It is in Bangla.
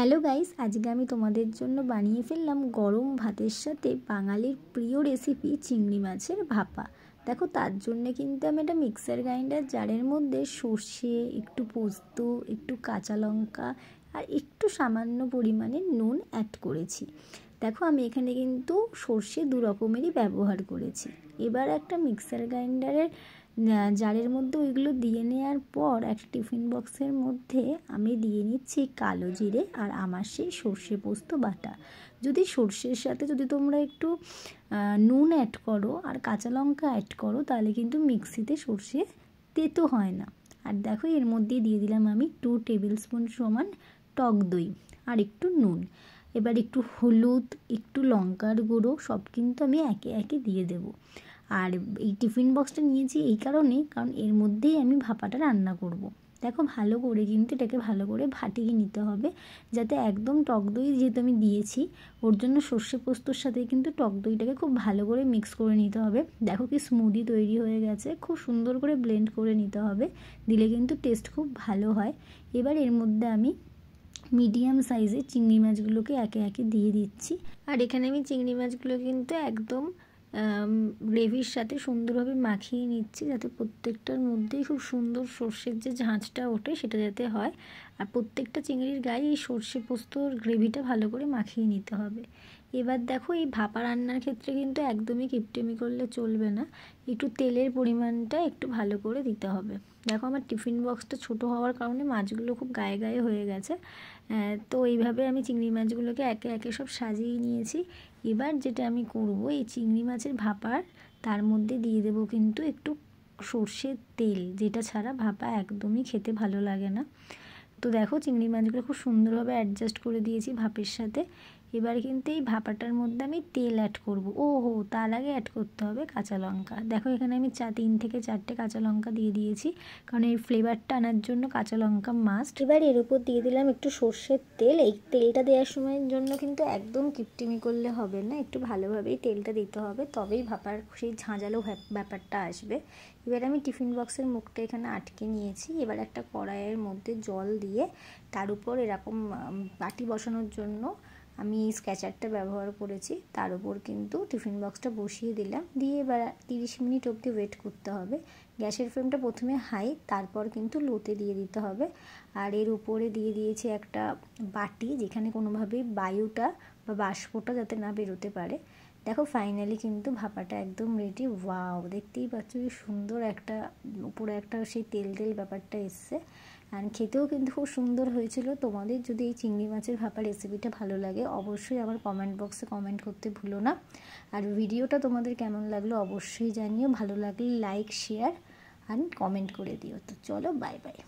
হ্যালো গাইস আজকে আমি তোমাদের জন্য বানিয়ে ফেললাম গরম ভাতের সাথে বাঙালির প্রিয় রেসিপি চিংড়ি মাছের ভাপা দেখো তার জন্য কিন্তু আমি একটা মিক্সার গ্রাইন্ডার জারের মধ্যে সর্ষে একটু পোস্ত একটু কাঁচা লঙ্কা আর একটু সামান্য পরিমাণে নুন অ্যাড করেছি দেখো আমি এখানে কিন্তু সর্ষে দু রকমেরই ব্যবহার করেছি এবার একটা মিক্সার গ্রাইন্ডারের জারের মধ্যে ওইগুলো দিয়ে নেওয়ার পর একটা টিফিন বক্সের মধ্যে আমি দিয়ে নিচ্ছি কালো জিরে আর আমার সেই সর্ষে পোস্ত বাটা যদি সর্ষের সাথে যদি তোমরা একটু নুন অ্যাড করো আর কাঁচা লঙ্কা অ্যাড করো তাহলে কিন্তু মিক্সিতে সর্ষে তেতো হয় না আর দেখো এর মধ্যে দিয়ে দিলাম আমি টু টেবিল স্পুন সমান টক দই আর একটু নুন এবার একটু হলুদ একটু লঙ্কার গুঁড়ো সব কিন্তু আমি একে একে দিয়ে দেবো আর এই টিফিন বক্সটা নিয়েছি এই কারণে কারণ এর মধ্যেই আমি ভাপাটা রান্না করব। দেখো ভালো করে কিন্তু এটাকে ভালো করে ভাটিয়ে নিতে হবে যাতে একদম টক দই যেহেতু আমি দিয়েছি ওর জন্য সর্ষে পোস্তর সাথে কিন্তু টক দইটাকে খুব ভালো করে মিক্স করে নিতে হবে দেখো কি স্মুদি তৈরি হয়ে গেছে খুব সুন্দর করে ব্লেন্ড করে নিতে হবে দিলে কিন্তু টেস্ট খুব ভালো হয় এবার এর মধ্যে আমি মিডিয়াম সাইজে চিংড়ি মাছগুলোকে একে একে দিয়ে দিচ্ছি আর এখানে আমি চিংড়ি মাছগুলো কিন্তু একদম গ্রেভির সাথে সুন্দরভাবে মাখিয়ে নিচ্ছি যাতে প্রত্যেকটার মধ্যেই খুব সুন্দর সর্ষের যে ঝাঁঝটা ওঠে সেটা যাতে হয় আর প্রত্যেকটা চিংড়ির গায়ে এই সর্ষে পোস্তর গ্রেভিটা ভালো করে মাখিয়ে নিতে হবে এবার দেখো এই ভাপা রান্নার ক্ষেত্রে কিন্তু একদমই কিপটেমি করলে চলবে না একটু তেলের পরিমাণটা একটু ভালো করে দিতে হবে দেখো আমার টিফিন বক্সটা ছোট হওয়ার কারণে মাছগুলো খুব গায়ে গায়ে হয়ে গেছে তো এইভাবে আমি চিংড়ি মাছগুলোকে একে একে সব সাজিয়ে নিয়েছি এবার যেটা আমি করব এই চিংড়ি মাছের ভাপার তার মধ্যে দিয়ে দেব কিন্তু একটু সর্ষের তেল যেটা ছাড়া ভাপা একদমই খেতে ভালো লাগে না তো দেখো চিংড়ি মাছগুলো খুব সুন্দরভাবে অ্যাডজাস্ট করে দিয়েছি ভাপের সাথে এবার কিন্তু এই ভাপাটার মধ্যে আমি তেল অ্যাড করব ও হো তার আগে অ্যাড করতে হবে কাঁচা লঙ্কা দেখো এখানে আমি চা তিন থেকে চারটে কাঁচা লঙ্কা দিয়ে দিয়েছি কারণ এই ফ্লেভারটা আনার জন্য কাঁচা লঙ্কা মাস্ট এবার এর উপর দিয়ে দিলাম একটু সর্ষের তেল এই তেলটা দেওয়ার সময়ের জন্য কিন্তু একদম কিপটিমি করলে হবে না একটু ভালোভাবেই তেলটা দিতে হবে তবেই ভাপার সেই ঝাঁঝালো ব্যাপারটা আসবে এবার আমি টিফিন বক্সের মুখটা এখানে আটকে নিয়েছি এবার একটা কড়াইয়ের মধ্যে জল দিয়ে তার উপর এরকম বাটি বসানোর জন্য আমি এই স্ক্যাচারটা ব্যবহার করেছি তার উপর কিন্তু টিফিন বক্সটা বসিয়ে দিলাম দিয়ে এবার তিরিশ মিনিট অবধি ওয়েট করতে হবে গ্যাসের ফ্লেমটা প্রথমে হাই তারপর কিন্তু লোতে দিয়ে দিতে হবে আর এর উপরে দিয়ে দিয়েছি একটা বাটি যেখানে কোনোভাবেই বায়ুটা বা বাষ্পটা যাতে না বেরোতে পারে দেখো ফাইনালি কিন্তু ভাপাটা একদম রেডি ওয়াও দেখতেই পাচ্ছ যে সুন্দর একটা উপরে একটা সেই তেল তেল ব্যাপারটা এসছে অ্যান্ড খেতেও কিন্তু খুব সুন্দর হয়েছিল তোমাদের যদি এই চিংড়ি মাছের ভাপা রেসিপিটা ভালো লাগে অবশ্যই আমার কমেন্ট বক্সে কমেন্ট করতে ভুলো না আর ভিডিওটা তোমাদের কেমন লাগলো অবশ্যই জানিও ভালো লাগলে লাইক শেয়ার অ্যান্ড কমেন্ট করে দিও তো চলো বাই বাই